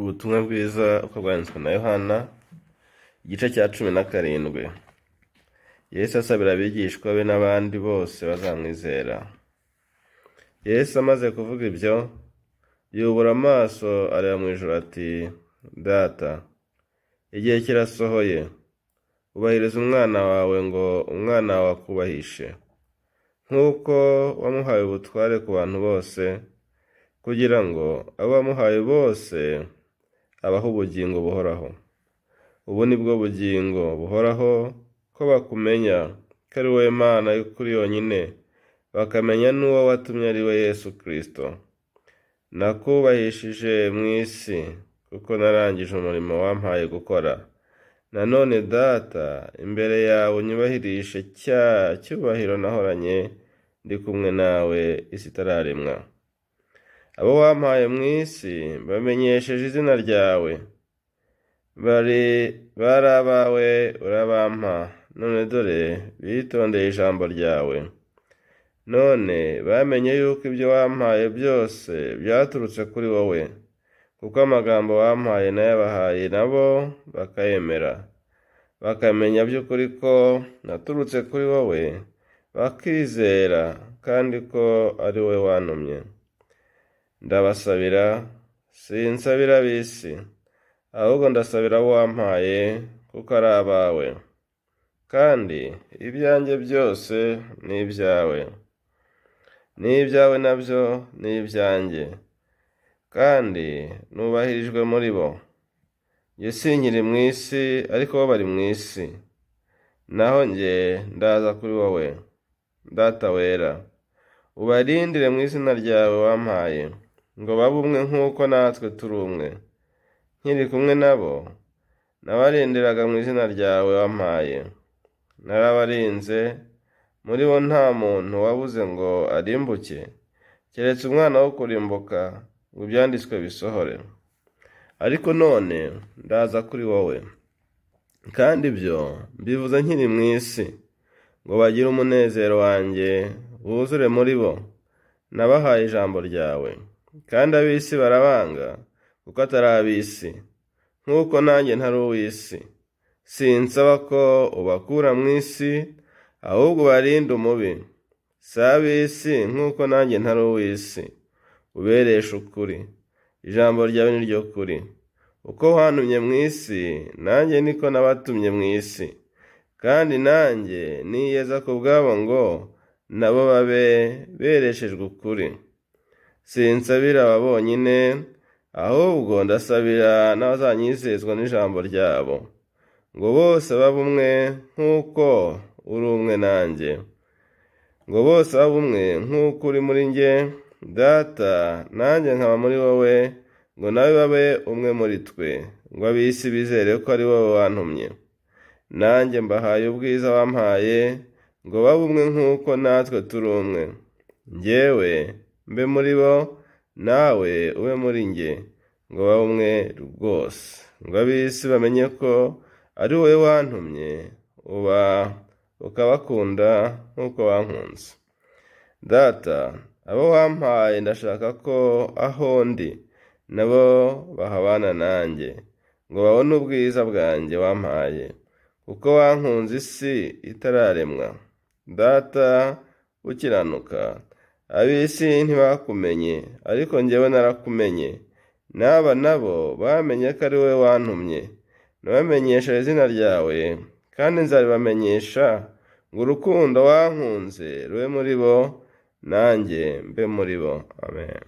ubutumwa bwiza uko bwanditswe na yohana igice cya cumi na karindwi yesu asabira abigishwa be n'abandi bose bazamwizera yesu amaze kuvuga ibyo yubura amaso areba mu ijoro ati data igihe kirasohoye ubahiriza umwana wawe ngo umwana wawe akubahishe nk'uko wamuhaye ubutware ku bantu bose kugira ngo abo wamuhaye bose abaho ubugingo buhoraho ubu ni bwo bugingo buhoraho ko bakumenya ko ari wowe mana kuri yonyine bakamenya n'uwo watumye ari we yesu kirisito nakubahishije mu isi kuko narangije umurimo wampaye gukora nanone data imbere yawe unyubahirishe cya cyubahiro nahoranye ndi kumwe nawe isi itararemwa abo wampaye mu isi bamenyesheje izina ryawe bari bari abawe urabampa none dore bitondeye ijambo ryawe none bamenye yuko ibyo wampaye byose byaturutse kuri wowe kuko amagambo wampaye nayabahaye nabo bakayemera bakamenya by'ukuri ko naturutse kuri wowe bakizera kandi ko ari we wanumye ndabasabira sinsabira bisi ahubwo ndasabira wampaye kuko ari abawe kandi ibyanjye byose ni ibyawe ibyawe nabyo ni ibyanjye kandi nubahirijwe muri bo njye sinkiri mu isi ariko bo bari mu isi naho njye ndaza kuri wowe data wera ubarindire mu izina ryawe wampaye ngo babe umwe nk'uko natwe turi umwe nkiri kumwe nabo nabarindiraga mu izina ryawe wampaye narabarinze muri bo nta muntu wabuze ngo arimbuke keretse umwana wo kurimbuka ngo ibyanditswe bisohore ariko none ndaza kuri wowe kandi ibyo mbivuze nkiri mu isi ngo bagire umunezero wanjye wuzure muri bo nabahaye ijambo ryawe kandi ab'isi barabanga kuko atari ab'isi nk'uko nanjye ntari uw'isi sinsaba ko ubakura mu isi ahubwo ubarinde umubi si ab'isi nk'uko nanjye ntari uw'isi ubereshe ukuri ijambo ryawe ni ryo kuri uko wantumye mu isi nanjye niko nabatumye mu isi kandi nanjye niyeza ku bwabo ngo nabo babe bereshejwe ukuri sinsabira aba bonyine ahubwo ndasabira n'abazanyizezwa n'ijambo ryabo ngo bose babe umwe nk'uko uri umwe nanjye ngo bose babe umwe nk'uko uri muri njye data nanjye nkaba muri wowe ngo nawe babe umwe muri twe ngo abisi bizere ko ari wowe wantumye nanjye mbahaye ubwiza wampaye ngo babe umwe nk'uko natwe turi umwe ngewe mbe muri bo nawe ube muri nge ngo babe umwe rwose ngo ab'isi bamenye ko ari wowe wantumye uba ukabakunda nk'uko wankunze data abo wampaye ndashaka ko aho ndi nabo bahabana nanjye ngo babone ubwiza bwanjye wampaye kuko wankunze isi itararemwa data ukiranuka ab'isi ntibakumenye ariko njyewe narakumenye n'aba nabo bamenye ko ari wowe wantumye nabamenyesha izina ryawe kandi nzaribamenyesha ngo urukundo wankunze rube muri bo nanjye mbe muri bo amen